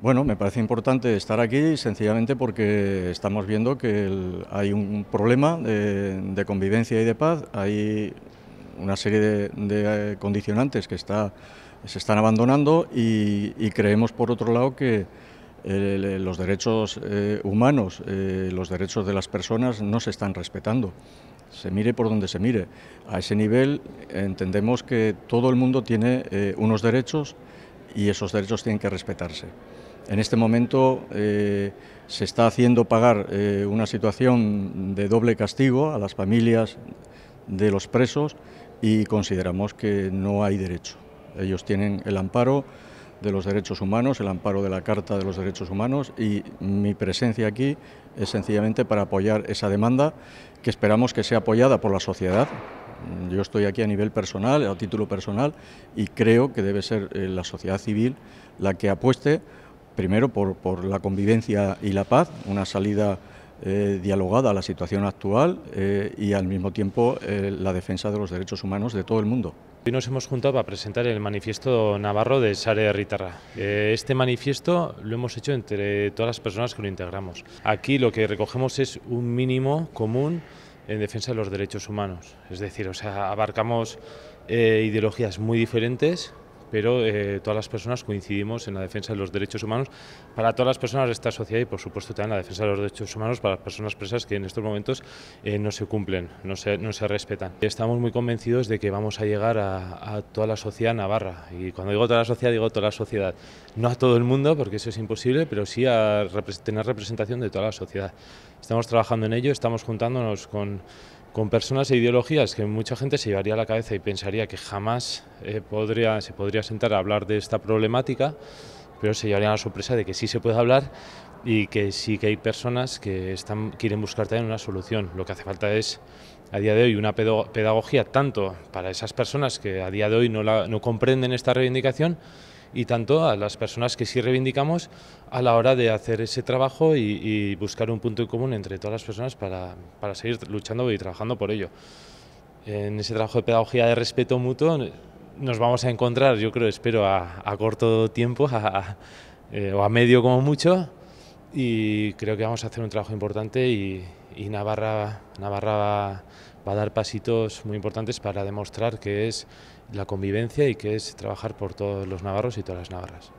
Bueno, me parece importante estar aquí sencillamente porque estamos viendo que hay un problema de, convivencia y de paz, hay una serie de, eh, condicionantes que se están abandonando y creemos, por otro lado, que, eh, los derechos eh, humanos, eh, los derechos de las personas no se están respetando. Se mire por donde se mire. A ese nivel entendemos que todo el mundo tiene unos derechos y esos derechos tienen que respetarse. En este momento se está haciendo pagar una situación de doble castigo a las familias de los presos y consideramos que no hay derecho. Ellos tienen el amparo de los Derechos Humanos, el amparo de la Carta de los Derechos Humanos y mi presencia aquí es sencillamente para apoyar esa demanda que esperamos que sea apoyada por la sociedad. Yo estoy aquí a nivel personal, a título personal, y creo que debe ser eh, la sociedad civil la que apueste primero por, la convivencia y la paz, una salida eh, dialogada a la situación actual eh, y al mismo tiempo la defensa de los derechos humanos de todo el mundo. Hoy nos hemos juntado para presentar el manifiesto navarro de Sare Ritarra. Eh, este manifiesto lo hemos hecho entre todas las personas que lo integramos. Aquí lo que recogemos es un mínimo común en defensa de los derechos humanos. Es decir, o sea, abarcamos eh, ideologías muy diferentes, pero eh, todas las personas coincidimos en la defensa de los derechos humanos para todas las personas de esta sociedad y por supuesto también la defensa de los derechos humanos para las personas presas que en estos momentos eh, no se cumplen, no se, no se respetan. Estamos muy convencidos de que vamos a llegar a, a, toda la sociedad navarra y cuando digo toda la sociedad digo toda la sociedad, no a todo el mundo porque eso es imposible, pero sí a tener representación de toda la sociedad. Estamos trabajando en ello, estamos juntándonos con con personas e ideologías que mucha gente se llevaría a la cabeza y pensaría que jamás eh, podría, se podría sentar a hablar de esta problemática, pero se llevaría la sorpresa de que sí se puede hablar y que sí que hay personas que están, quieren buscar también una solución. Lo que hace falta es, a día de hoy, una pedagogía tanto para esas personas que a día de hoy no, la, no comprenden esta reivindicación, y tanto a las personas que sí reivindicamos a la hora de hacer ese trabajo y, buscar un punto en común entre todas las personas para, para seguir luchando y trabajando por ello. En ese trabajo de pedagogía de respeto mutuo nos vamos a encontrar, yo creo, espero, a, corto tiempo eh, o a medio como mucho, y creo que vamos a hacer un trabajo importante y, Navarra, Navarra va, a dar pasitos muy importantes para demostrar que es la convivencia y que es trabajar por todos los navarros y todas las navarras.